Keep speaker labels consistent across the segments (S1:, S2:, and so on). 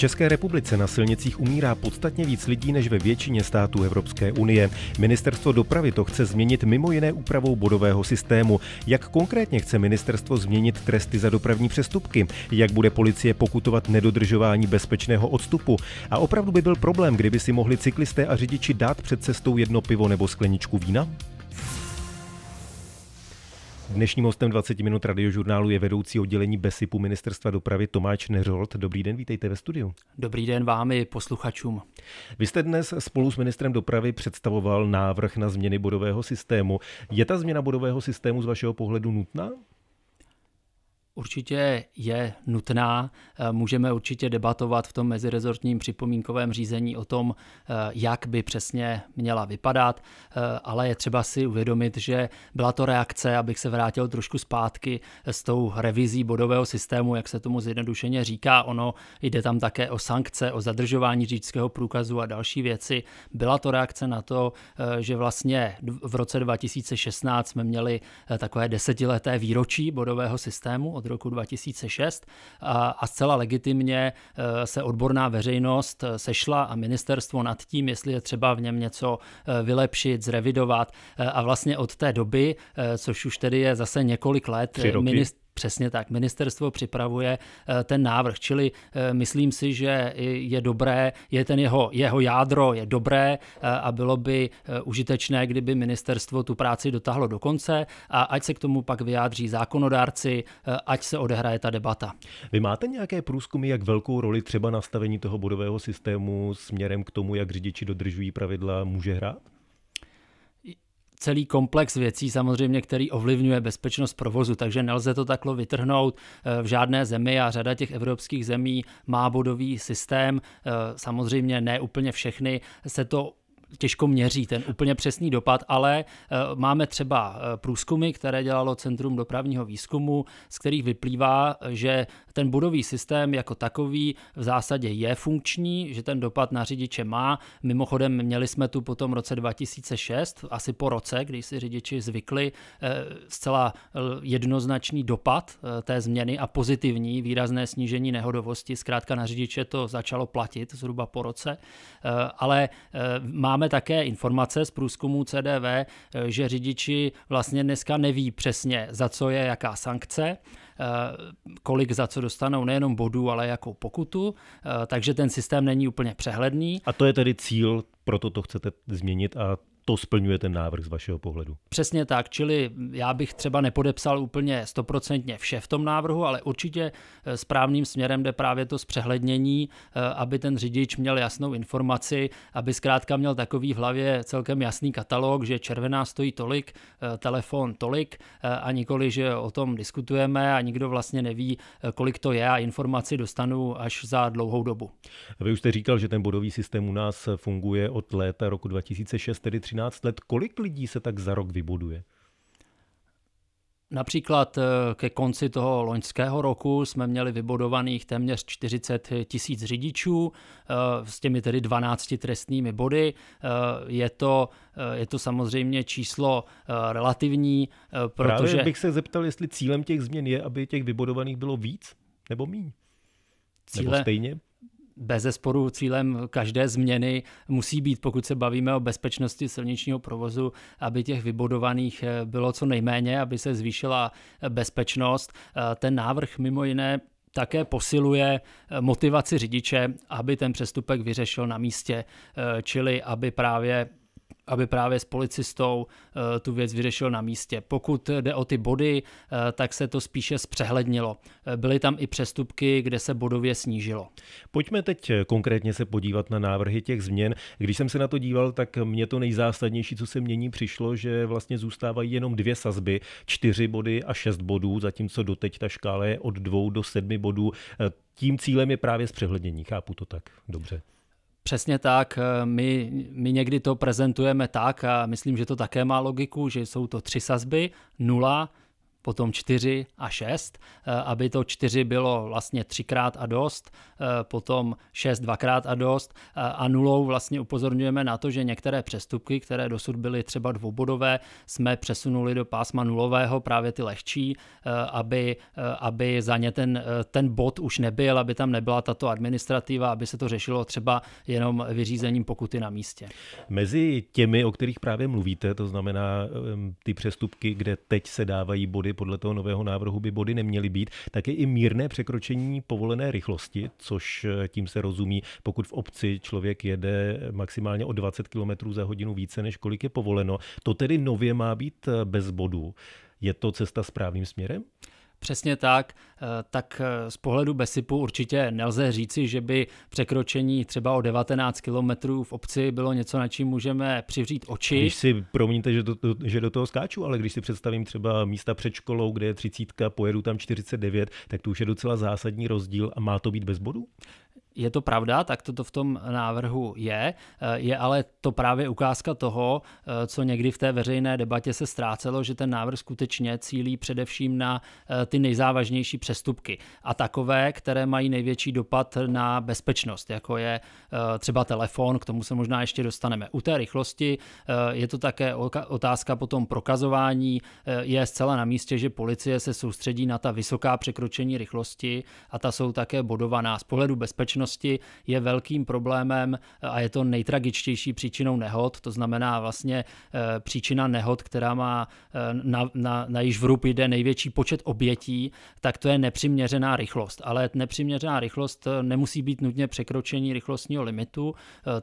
S1: České republice na silnicích umírá podstatně víc lidí než ve většině států Evropské unie. Ministerstvo dopravy to chce změnit mimo jiné úpravou bodového systému. Jak konkrétně chce ministerstvo změnit tresty za dopravní přestupky? Jak bude policie pokutovat nedodržování bezpečného odstupu? A opravdu by byl problém, kdyby si mohli cyklisté a řidiči dát před cestou jedno pivo nebo skleničku vína? Dnešním hostem 20 minut radiožurnálu je vedoucí oddělení BESIPu Ministerstva dopravy Tomáš Neřold. Dobrý den, vítejte ve studiu. Dobrý den
S2: vám i posluchačům.
S1: Vy jste dnes spolu s ministrem dopravy představoval návrh na změny bodového systému. Je ta změna bodového systému z vašeho pohledu nutná?
S2: určitě je nutná. Eh, můžeme určitě debatovat v tom mezirezortním připomínkovém řízení o tom, eh, jak by přesně měla vypadat, eh, ale je třeba si uvědomit, že byla to reakce, abych se vrátil trošku zpátky s tou revizí bodového systému, jak se tomu zjednodušeně říká. Ono jde tam také o sankce, o zadržování řidičského průkazu a další věci. Byla to reakce na to, že vlastně v roce 2016 jsme měli takové desetileté výročí bodového systému od roku 2006 a zcela legitimně e, se odborná veřejnost e, sešla a ministerstvo nad tím, jestli je třeba v něm něco e, vylepšit, zrevidovat a vlastně od té doby, což už tedy je zase několik let, Přesně tak, ministerstvo připravuje eh, ten návrh, čili eh, myslím si, že je dobré, je ten jeho, jeho jádro je dobré eh, a bylo by užitečné, kdyby ministerstvo tu práci dotáhlo do konce a ať se k tomu pak vyjádří zákonodárci, ať se odehraje ta debata. Vy máte nějaké průzkumy,
S1: jak velkou roli třeba nastavení toho bodového systému směrem k tomu, jak řidiči dodržují pravidla, může hrát?
S2: celý komplex věcí samozřejmě, který ovlivňuje bezpečnost provozu, takže nelze to takhle vytrhnout eh, v žádné zemi a řada těch evropských zemí má bodový systém, eh, samozřejmě ne úplně všechny se to těžko měří ten úplně přesný dopad, ale eh, máme třeba eh, průzkumy, které dělalo Centrum dopravního výzkumu, z kterých vyplývá, že ten budový systém jako takový v zásadě je funkční, že ten dopad na řidiče má. Mimochodem měli jsme tu potom v roce 2006, asi po roce, kdy si řidiči zvykli, eh, zcela jednoznačný dopad té změny a pozitivní výrazné snížení nehodovosti. Zkrátka na řidiče to začalo platit zhruba po roce, ale máme máme také informace z průzkumu CDV, eh, že řidiči vlastně dneska neví přesně, za co je jaká sankce, eh, kolik za co dostanou nejenom bodů, ale jakou pokutu, eh, takže ten systém není úplně přehledný. A to je tedy cíl, proto to
S1: chcete změnit a to splňuje ten návrh z vašeho pohledu.
S2: Přesně tak, čili já bych třeba nepodepsal úplně stoprocentně vše v tom návrhu, ale určitě eh, správným směrem jde právě to zpřehlednění, eh, aby ten řidič měl jasnou informaci, aby zkrátka měl takový v hlavě celkem jasný katalog, že červená stojí tolik, eh, telefon tolik a nikoli, že o tom diskutujeme a nikdo vlastně neví, kolik to je a informaci dostanu až za dlouhou dobu.
S1: Vy už jste říkal, že ten bodový systém u nás funguje od léta roku 2006, tedy 13 13 let, kolik lidí se tak za rok vybuduje?
S2: Například eh, ke konci toho loňského roku jsme měli vybudovaných téměř 40 tisíc řidičů eh, s těmi tedy 12 trestnými body. Eh, je to, je to samozřejmě číslo relativní, protože... Právě bych se zeptal, jestli cílem těch změn je, aby
S1: těch vybudovaných bylo víc nebo míň?
S2: Cíle... Nebo stejně? bez zesporu cílem každé změny musí být, pokud se bavíme o bezpečnosti silničního provozu, aby těch vybodovaných eh, bylo co nejméně, aby se zvýšila eh, bezpečnost. Eh, ten návrh mimo jiné také posiluje motivaci řidiče, aby ten přestupek vyřešil na místě, čili aby právě aby právě s policistou eh, tu věc vyřešil na místě. Pokud jde o ty body, eh, tak se to spíše zpřehlednilo. Eh, byly tam i přestupky, kde se bodově snížilo.
S1: Pojďme teď konkrétně se podívat na návrhy těch změn. Když jsem se na to díval, tak mě to nejzásadnější, co se mění, přišlo, že vlastně zůstávají jenom dvě sazby, čtyři body a šest bodů, zatímco doteď ta škála je od dvou do sedmi bodů. Tím cílem je právě zpřehlednění, chápu to tak dobře.
S2: Přesně tak, eh, my, my někdy to prezentujeme tak a myslím, že to také má logiku, že jsou to tři sazby, nula, potom 4 a 6, eh, aby to 4 bylo vlastně třikrát a dost, eh, potom 6 dvakrát a dost eh, a nulou vlastně upozorňujeme na to, že některé přestupky, které dosud byly třeba dvoubodové, jsme přesunuli do pásma nulového, právě ty lehčí, aby, aby za ně ten, ten bod už nebyl, aby tam nebyla tato administrativa, aby se to řešilo třeba jenom vyřízením pokuty na místě.
S1: Mezi těmi, o kterých právě mluvíte, to znamená ty přestupky, kde teď se dávají body tedy podle toho nového návrhu by body neměly být, tak je i mírné překročení povolené rychlosti, což eh, tím se rozumí, pokud v obci člověk jede maximálně o 20 km za hodinu více, než kolik je povoleno. To tedy nově má být eh, bez bodů. Je to cesta správným směrem?
S2: Přesně tak, eh, tak eh, z pohledu Besipu určitě nelze říci, že by překročení třeba o 19 kilometrů v obci bylo něco, na čím můžeme přivřít oči. Když
S1: si, promiňte, že do, že do toho skáču, ale když si představím třeba místa před školou, kde je 30, pojedu tam 49, tak to už je docela zásadní rozdíl a má to být bez
S2: bodů? je to pravda, tak to, to v tom návrhu je, eh, je ale to právě ukázka toho, eh, co někdy v té veřejné debatě se ztrácelo, že ten návrh skutečně cílí především na eh, ty nejzávažnější přestupky a takové, které mají největší dopad na bezpečnost, jako je třeba telefon, k tomu se možná ještě dostaneme. U té rychlosti je to také otázka potom prokazování, je zcela na místě, že policie se soustředí na ta vysoká překročení rychlosti a ta jsou také bodovaná z pohledu bezpečnosti společnosti je velkým problémem eh, a je to nejtragičtější příčinou nehod, to znamená vlastně eh, příčina nehod, která má eh, na, na, na již vrub jde největší počet obětí, tak to je nepřiměřená rychlost. Ale nepřiměřená rychlost nemusí být nutně překročení rychlostního limitu.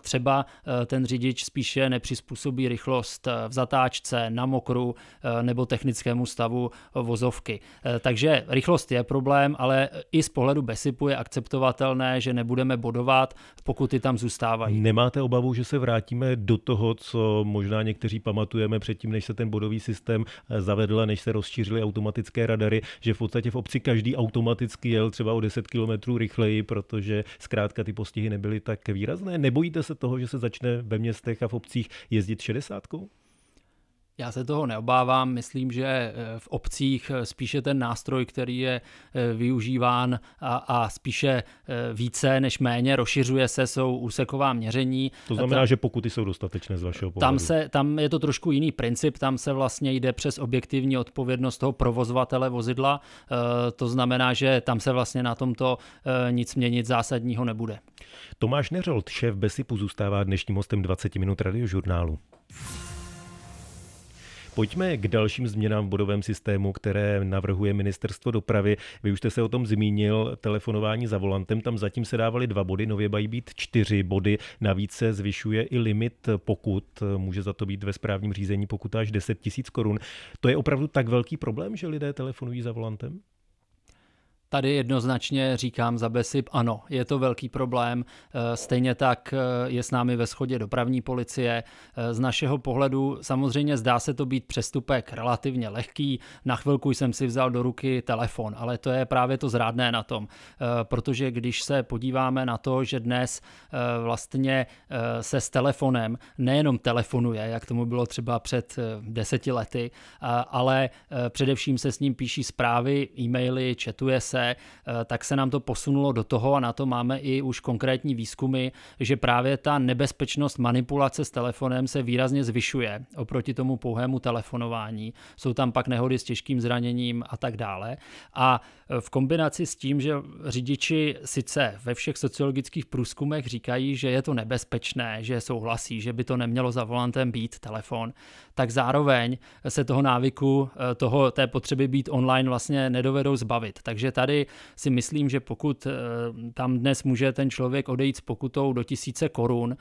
S2: Třeba ten řidič spíše nepřizpůsobí rychlost v zatáčce, na mokru nebo technickému stavu vozovky. Takže rychlost je problém, ale i z pohledu BESIPu je akceptovatelné, že nebo nebudeme bodovat, pokud ty tam zůstávají.
S1: Nemáte obavu, že se vrátíme do toho, co možná někteří pamatujeme předtím, než se ten bodový systém eh, zavedl, a než se rozšířily automatické radary, že v podstatě v obci každý automaticky jel třeba o 10 km rychleji, protože zkrátka ty postihy nebyly tak výrazné? Nebojíte se toho, že se začne ve městech a v obcích jezdit 60?
S2: Já se toho neobávám, myslím, že eh, v obcích eh, spíše ten nástroj, který je eh, využíván a, a spíše více než méně, rozšiřuje se, jsou úseková měření. To znamená, tam, že
S1: pokuty jsou dostatečné z vašeho pohledu. Tam, se,
S2: tam je to trošku jiný princip, tam se vlastně jde přes objektivní odpovědnost toho provozovatele vozidla, to znamená, že tam se vlastně na tomto nic měnit zásadního nebude.
S1: Tomáš Neřold, šéf Besipu, zůstává dnešním hostem 20 minut radiožurnálu. Pojďme k dalším změnám v bodovém systému, které navrhuje ministerstvo dopravy. Vy už jste se o tom zmínil, telefonování za volantem, tam zatím se dávaly dva body, nově mají být čtyři body. Navíc se zvyšuje i limit pokut. může za to být ve správním řízení pokuta až 10 tisíc korun. To je opravdu tak velký problém,
S2: že lidé telefonují za volantem? Tady jednoznačně říkám za BESIP, ano, je to velký problém. Eh, stejně tak eh, je s námi ve schodě dopravní policie. Eh, z našeho pohledu samozřejmě zdá se to být přestupek relativně lehký. Na chvilku jsem si vzal do ruky telefon, ale to je právě to zrádné na tom, protože když se podíváme na to, že dnes vlastně se s telefonem nejenom telefonuje, jak tomu bylo třeba před deseti lety, ale především se s ním píší zprávy, e-maily, četuje se roce, eh, tak se nám to posunulo do toho a na to máme i už konkrétní výzkumy, že právě ta nebezpečnost manipulace s telefonem se výrazně zvyšuje oproti tomu pouhému telefonování. Jsou tam pak nehody s těžkým zraněním a tak dále. A v kombinaci s tím, že řidiči sice ve všech sociologických průzkumech říkají, že je to nebezpečné, že souhlasí, že by to nemělo za volantem být telefon, tak zároveň se toho návyku, eh, toho, té potřeby být online vlastně nedovedou zbavit. Takže tady si myslím, že pokud eh, tam dnes může ten člověk odejít s pokutou do tisíce korun,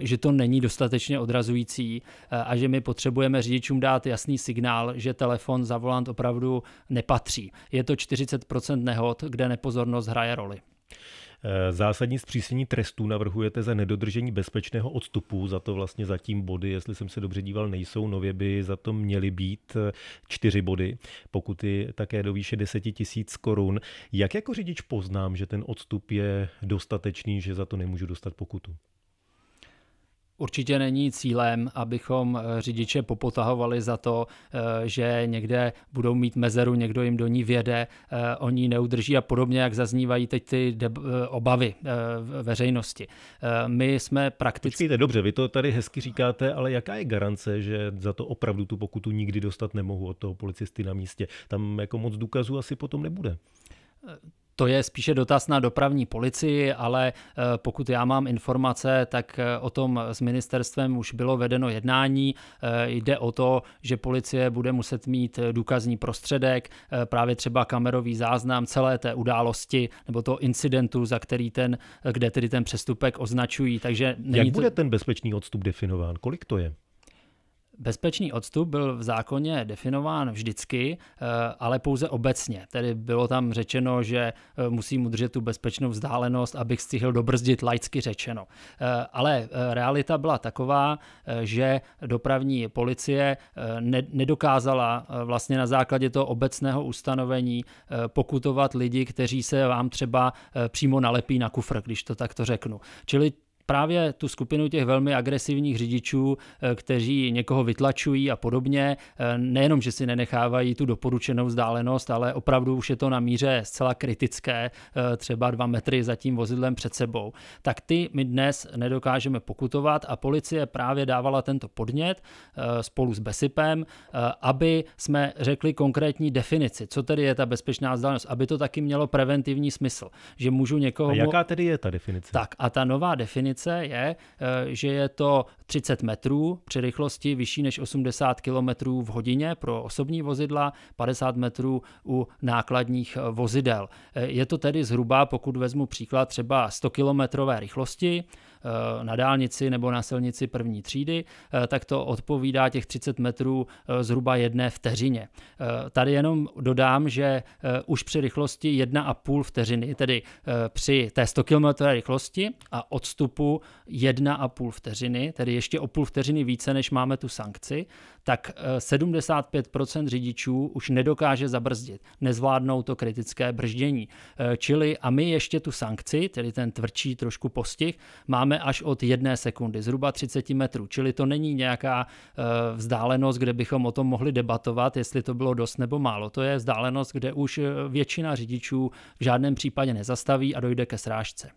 S2: eh, že to není dostatečně odrazující a že my potřebujeme řidičům dát jasný signál, že telefon za volant opravdu nepatří. Je to 40 10% nehod, kde nepozornost hraje roli.
S1: Eh, zásadní zpřísnění trestů navrhujete za nedodržení bezpečného odstupu, za to vlastně zatím body, jestli jsem se dobře díval, nejsou, nově by za to měly být eh, čtyři body, pokuty také do výše 10 tisíc korun. Jak jako řidič poznám, že ten odstup je dostatečný, že za to nemůžu dostat pokutu?
S2: Určitě není cílem, abychom eh, řidiče popotahovali za to, eh, že někde budou mít mezeru, někdo jim do ní věde, eh, oni neudrží a podobně, jak zaznívají teď ty obavy veřejnosti. My jsme prakticky... Počkejte, dobře, vy to tady hezky říkáte,
S1: ale jaká je garance, že za to opravdu tu pokutu nikdy dostat nemohu od toho policisty na místě?
S2: Tam jako moc důkazů asi potom nebude. To je spíše dotaz na dopravní policii, ale eh, pokud já mám informace, tak eh, o tom s ministerstvem už bylo vedeno jednání. Eh, jde o to, že policie bude muset mít důkazní prostředek, právě třeba kamerový záznam celé té události nebo toho incidentu, za který ten, kde tedy ten přestupek označují. Takže Jak bude
S1: to... ten bezpečný odstup definován? Kolik to je?
S2: Bezpečný odstup byl v zákoně definován vždycky, eh, ale pouze obecně. Tedy bylo tam řečeno, že eh, musím udržet tu bezpečnou vzdálenost, abych stihl dobrzdit laicky řečeno. Eh, ale realita byla taková, že dopravní policie nedokázala vlastně na základě toho obecného ustanovení pokutovat lidi, kteří se vám třeba přímo nalepí na kufr, když to takto řeknu. Čili právě tu skupinu těch velmi agresivních řidičů, eh, kteří někoho vytlačují a podobně, eh, nejenom, že si nenechávají tu doporučenou vzdálenost, ale opravdu už je to na míře zcela kritické, eh, třeba dva metry za tím vozidlem před sebou, tak ty my dnes nedokážeme pokutovat a policie právě dávala tento podnět spolu s Besipem, aby jsme řekli konkrétní definici, co tedy je ta bezpečná vzdálenost, aby to taky mělo preventivní smysl, že můžu někoho... A jaká tedy je ta definice? Tak a ta nová definice definice je, eh, že je to 30 metrů při rychlosti vyšší než 80 km v hodině pro osobní vozidla, 50 metrů u nákladních eh, vozidel. Eh, je to tedy zhruba, pokud vezmu příklad třeba 100 km rychlosti, Eh, na dálnici nebo na silnici první třídy, eh, tak to odpovídá těch 30 metrů eh, zhruba jedné vteřině. Tady jenom dodám, že už při rychlosti 1,5 vteřiny, tedy při té 100 km rychlosti a odstupu 1,5 vteřiny, tedy ještě o půl vteřiny více, než máme tu sankci, tak 75% řidičů už nedokáže zabrzdit, nezvládnou to kritické brždění. Čili a my ještě tu sankci, tedy ten tvrdší trošku postih, máme až od jedné sekundy, zhruba 30 metrů, čili to není nějaká eh, vzdálenost, kde bychom o tom mohli debatovat, jestli to bylo dost nebo málo. To je vzdálenost, kde už eh, většina řidičů v žádném případě nezastaví a dojde ke srážce.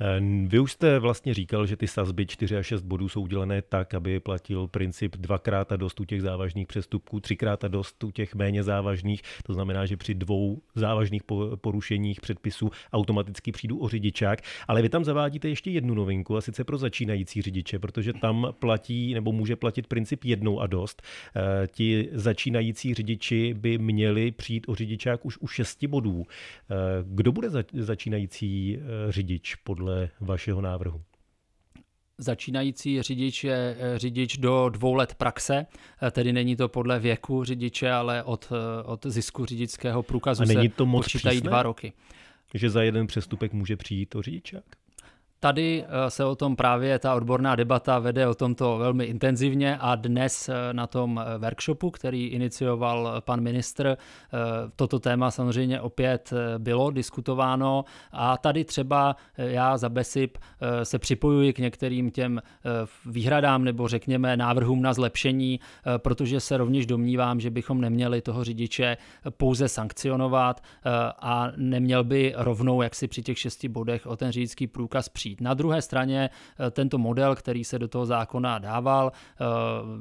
S1: Eh, vy už jste vlastně říkal, že ty sazby 4 a 6 bodů jsou udělené tak, aby platil princip dvakrát a dost u těch závažných přestupků, třikrát a dost u těch méně závažných. To znamená, že při dvou závažných porušeních předpisů automaticky přijdu o řidičák. Ale vy tam zavádíte ještě jednu novinku, a sice pro začínající řidiče, protože tam platí nebo může platit princip jednou a dost. Eh, ti začínající řidiči by měli přijít o řidičák už u 6 bodů. Eh, kdo bude začínající řidič podle podle vašeho návrhu?
S2: začínající řidič je eh, řidič do dvou let praxe, eh, tedy není to podle věku řidiče, ale od, eh, od zisku řidičského průkazu A není to moc se počítají přísné? dva roky.
S1: Že za jeden přestupek může přijít o řidičák?
S2: Tady eh, se o tom právě ta odborná debata vede o tomto velmi intenzivně a dnes eh, na tom eh, workshopu, který inicioval pan ministr, toto téma samozřejmě opět bylo diskutováno a tady třeba já za BESIP se připojuji k některým těm výhradám nebo řekněme návrhům na zlepšení, protože se rovněž domnívám, že bychom neměli toho řidiče pouze sankcionovat a neměl by rovnou jaksi při těch šesti bodech o ten řidičský průkaz přijít přijít. Na druhé straně eh, tento model, který se do toho zákona dával, eh,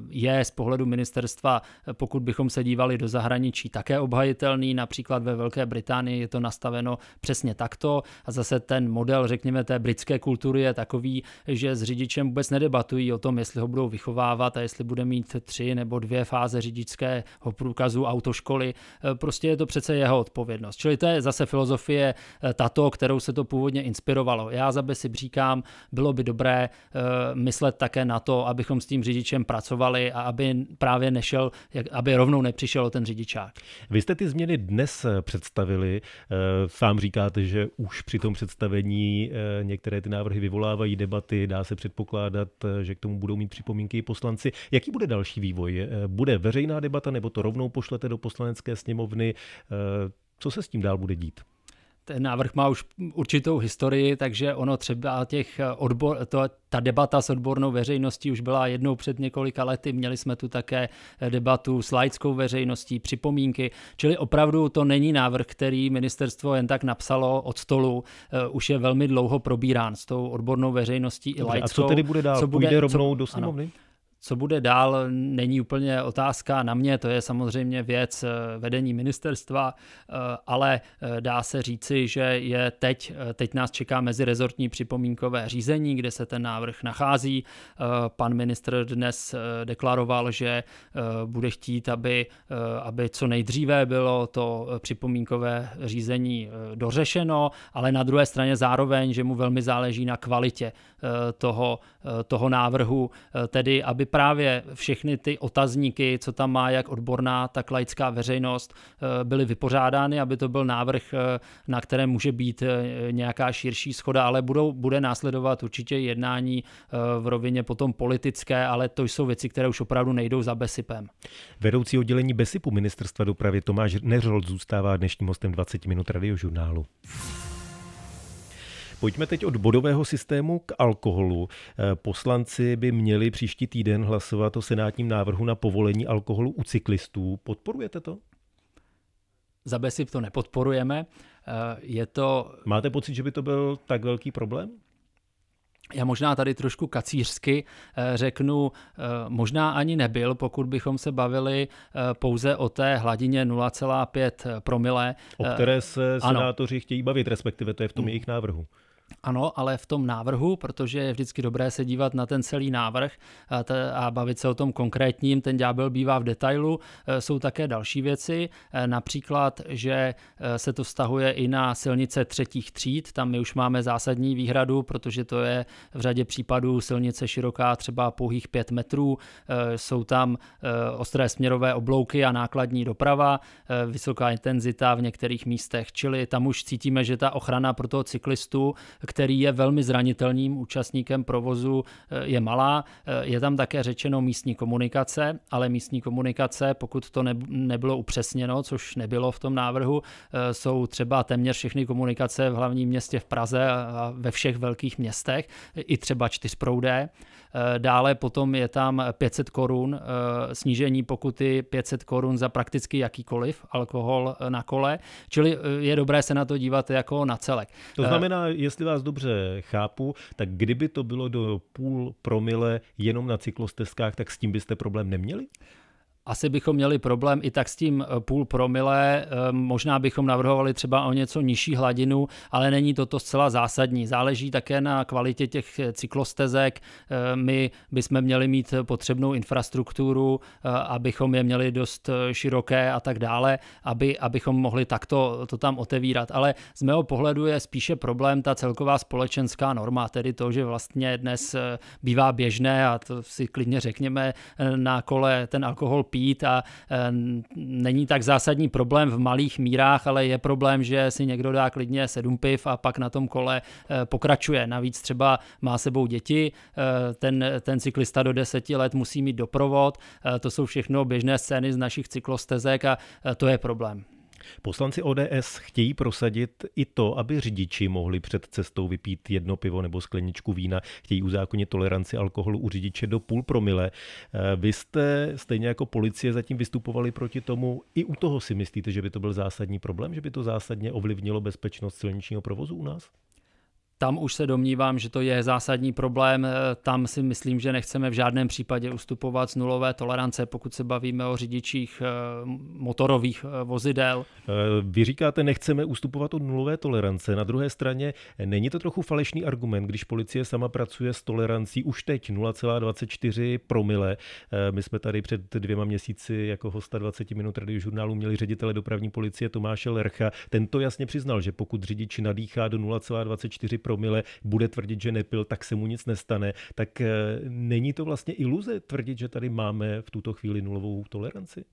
S2: je z pohledu ministerstva, eh, pokud bychom se dívali do zahraničí, také obhajitelný. Například ve Velké Británii je to nastaveno přesně takto a zase ten model, řekněme, té britské kultury je takový, že s řidičem vůbec nedebatují o tom, jestli ho budou vychovávat a jestli bude mít tři nebo dvě fáze řidičského průkazu autoškoly. Prostě je to přece jeho odpovědnost. Čili to je zase filozofie tato, kterou se to původně inspirovalo. Já za si říkám, bylo by dobré eh, myslet také na to, abychom s tím řidičem pracovali a aby právě nešel, aby rovnou nepřišel ten řidičák. Vy jste
S1: ty změny dnes eh, představili. Eh, sám říkáte, že už při tom představení některé ty návrhy vyvolávají debaty, dá se předpokládat, že k tomu budou mít připomínky i poslanci. Jaký bude další vývoj? Bude veřejná debata nebo to rovnou pošlete do poslanecké sněmovny? Co se s tím dál bude dít?
S2: ten návrh má už určitou historii, takže ono třeba těch eh, odbor, to, ta debata s odbornou veřejností už byla jednou před několika lety. Měli jsme tu také eh, debatu s laickou veřejností, připomínky, čili opravdu to není návrh, který ministerstvo jen tak napsalo od stolu. Eh, už je velmi dlouho probírán s tou odbornou veřejností Dobře, i laickou. A co tedy bude dál? Co bude, Půjde rovnou co, do sněmovny? Ano. Co bude dál, není úplně otázka na mě, to je samozřejmě věc eh, vedení ministerstva, eh, ale eh, dá se říci, že je teď, teď nás čeká mezirezortní připomínkové řízení, kde se ten návrh nachází. Pan ministr dnes deklaroval, že bude chtít, aby, aby co nejdříve bylo to připomínkové řízení dořešeno, ale na druhé straně zároveň, že mu velmi záleží na kvalitě Eh, toho, eh, toho návrhu, eh, tedy aby právě všechny ty otazníky, co tam má jak odborná, tak laická veřejnost, byly vypořádány, aby to byl návrh, na kterém může být nějaká širší schoda, ale budou, bude následovat určitě jednání v rovině potom politické, ale to jsou věci, které už opravdu nejdou za Besipem.
S1: Vedoucí oddělení Besipu ministerstva dopravy Tomáš Neřold zůstává dnešním hostem 20 minut radiožurnálu. Pojďme teď od bodového systému k alkoholu. Eh, poslanci by měli příští týden hlasovat o senátním návrhu na povolení alkoholu u cyklistů.
S2: Podporujete to? Za BESIP to nepodporujeme. Eh, je to... Máte pocit, že by to byl tak velký problém? Já možná tady trošku kacířsky eh, řeknu, možná ani nebyl, pokud bychom se bavili pouze o té hladině 0,5 promile. O které se senátoři ano. chtějí bavit, respektive to je v tom mm. jejich návrhu. Ano, ale v tom návrhu, protože je vždycky dobré se dívat na ten celý návrh a, bavit se o tom konkrétním, ten ďábel bývá v detailu. E, jsou také další věci, e, například, že e, se to vztahuje i na silnice třetích tříd, tam my už máme zásadní výhradu, protože to je v řadě případů silnice široká třeba pouhých 5 metrů, jsou tam ostré směrové oblouky a nákladní doprava, vysoká intenzita v některých místech, čili tam už cítíme, že ta ochrana pro toho cyklistu který je velmi zranitelným účastníkem provozu, eh, je malá. Eh, je tam také řečeno místní komunikace, ale místní komunikace, pokud to nebylo upřesněno, což nebylo v tom návrhu, eh, jsou třeba téměř všechny komunikace v hlavním městě v Praze a ve všech velkých městech, i třeba čtyřproudé. Dále potom je tam 500 korun snížení pokuty 500 korun za prakticky jakýkoliv alkohol na kole, čili je dobré se na to dívat jako na celek. To znamená, jestli vás
S1: dobře chápu, tak kdyby to bylo do půl promile jenom na cyklostezkách,
S2: tak s tím byste problém neměli? asi bychom měli problém i tak s tím eh, půl promile, eh, možná bychom navrhovali třeba o něco nižší hladinu, ale není toto zcela zásadní. Záleží také na kvalitě těch eh, cyklostezek. My bychom měli mít potřebnou infrastrukturu, abychom je měli dost široké a tak dále, aby, abychom mohli takto to tam otevírat. Ale z mého pohledu je spíše problém ta celková společenská norma, tedy to, že vlastně dnes bývá běžné a to si klidně řekněme na kole ten alkohol pí pít a eh, není tak zásadní problém v malých mírách, ale je problém, že si někdo dá klidně sedm piv a pak na tom kole eh, pokračuje. Navíc třeba má sebou děti, eh, ten, ten cyklista do deseti let musí mít doprovod, to jsou všechno běžné scény z našich cyklostezek a to je problém.
S1: Poslanci ODS chtějí prosadit i to, aby řidiči mohli před cestou vypít jedno pivo nebo skleničku vína. Chtějí uzákonit toleranci alkoholu u řidiče do půl promile. Eh, vy jste stejně jako policie zatím vystupovali proti tomu. I u toho si myslíte, že by to byl zásadní problém, že by to zásadně ovlivnilo bezpečnost silničního provozu u
S2: nás? tam už se domnívám, že to je zásadní problém. Eh, tam si myslím, že nechceme v žádném případě ustupovat z nulové tolerance, pokud se bavíme o řidičích eh, motorových eh, vozidel.
S1: Vy říkáte, nechceme ustupovat od nulové tolerance. Na druhé straně, není to trochu falešný argument, když policie sama pracuje s tolerancí už teď 0,24 promile. My jsme tady před dvěma měsíci jako hosta 20 minut žurnálu měli ředitele dopravní policie Tomáše Lercha. Ten to jasně přiznal, že pokud řidič nadýchá do 0,24 promile bude tvrdit, že nepil, tak se mu nic nestane. Tak eh, není to vlastně iluze tvrdit,
S2: že tady máme v tuto chvíli nulovou toleranci?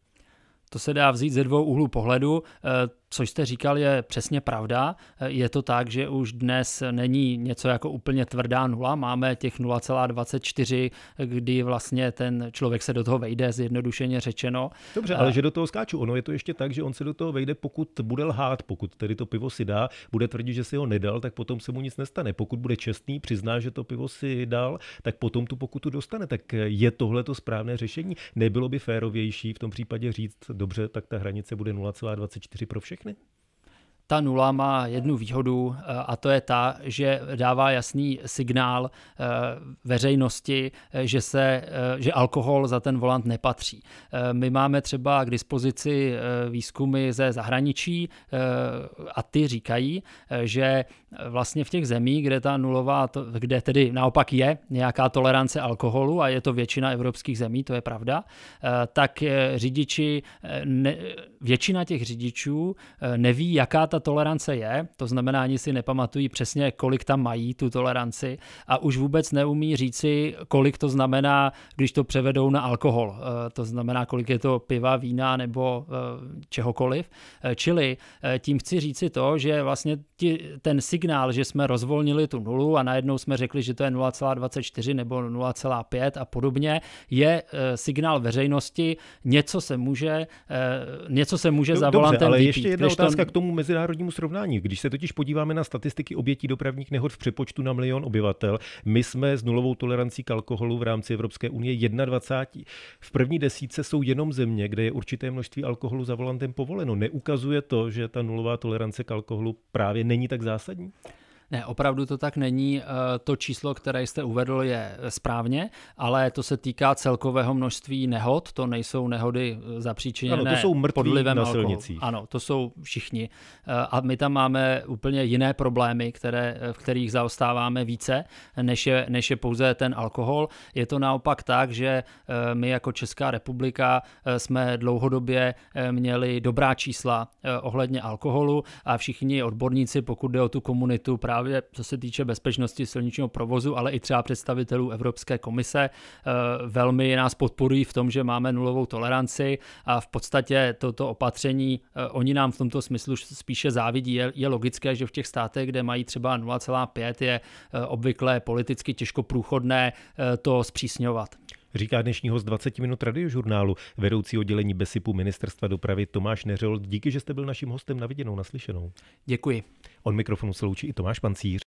S2: To se dá vzít ze dvou úhlů pohledu. Eh, co jste říkal, je přesně pravda. Je to tak, že už dnes není něco jako úplně tvrdá nula. Máme těch 0,24, kdy vlastně ten člověk se do toho vejde, zjednodušeně řečeno. Dobře, ale že do toho skáču. Ono je to ještě tak, že on se do toho
S1: vejde, pokud bude lhát, pokud tedy to pivo si dá, bude tvrdit, že si ho nedal, tak potom se mu nic nestane. Pokud bude čestný, přizná, že to pivo si dal, tak potom tu pokutu dostane. Tak je tohle to správné řešení? Nebylo by férovější v tom případě říct, dobře, tak ta hranice bude 0,24 pro všechny? Exactly.
S2: ta nula má jednu výhodu eh, a to je ta, že dává jasný signál eh, veřejnosti, eh, že, se, že alkohol za ten volant nepatří. My máme třeba k dispozici výzkumy ze zahraničí a ty říkají, že vlastně v těch zemích, kde ta nulová, kde tedy naopak je nějaká tolerance alkoholu a je to většina evropských zemí, to je pravda, tak řidiči, většina těch řidičů neví, jaká ta tolerance je, to znamená, ani si nepamatují přesně, kolik tam mají tu toleranci a už vůbec neumí říci, kolik to znamená, když to převedou na alkohol. Eh, to znamená, kolik je to piva, vína nebo eh, čehokoliv. Eh, čili tím chci říci to, že vlastně ti, ten signál, že jsme rozvolnili tu nulu a najednou jsme řekli, že to je 0,24 nebo 0,5 a podobně, je signál veřejnosti, něco se může, něco se může zavolat Dobře, ten ale ještě jedna otázka
S1: to... k tomu mezinárodní mezinárodnímu srovnání. Když se totiž podíváme na statistiky obětí dopravních nehod v přepočtu na milion obyvatel, my jsme s nulovou tolerancí k alkoholu v rámci Evropské unie 21. V první desítce jsou jenom země, kde je určité množství alkoholu za volantem povoleno. Neukazuje to, že ta nulová tolerance k alkoholu právě není tak zásadní?
S2: Ne, opravdu to tak není. Eh, to číslo, které jste uvedl, je správně, ale to se týká celkového množství nehod. To nejsou nehody eh, zapříčiněné ano, to jsou pod na silnicích. Alkoholu. Ano, to jsou všichni. Eh, a my tam máme úplně jiné problémy, které, v kterých zaostáváme více, než je, než je pouze ten alkohol. Je to naopak tak, že my jako Česká republika jsme dlouhodobě měli dobrá čísla ohledně alkoholu a všichni odborníci, pokud jde o tu komunitu, právě právě co se týče bezpečnosti silničního provozu, ale i třeba představitelů Evropské komise eh, velmi nás podporují v tom, že máme nulovou toleranci a v podstatě toto opatření eh, oni nám v tomto smyslu spíše závidí. Je, logické, že v těch státech, kde mají třeba 0,5, je eh, obvykle politicky těžko průchodné to zpřísňovat.
S1: Říká dnešní host 20 minut radiožurnálu, vedoucí oddělení Besipu ministerstva dopravy Tomáš Neřel. Díky, že jste byl naším hostem na viděnou, naslyšenou. Děkuji. On mikrofonu se loučí i Tomáš Pancíř.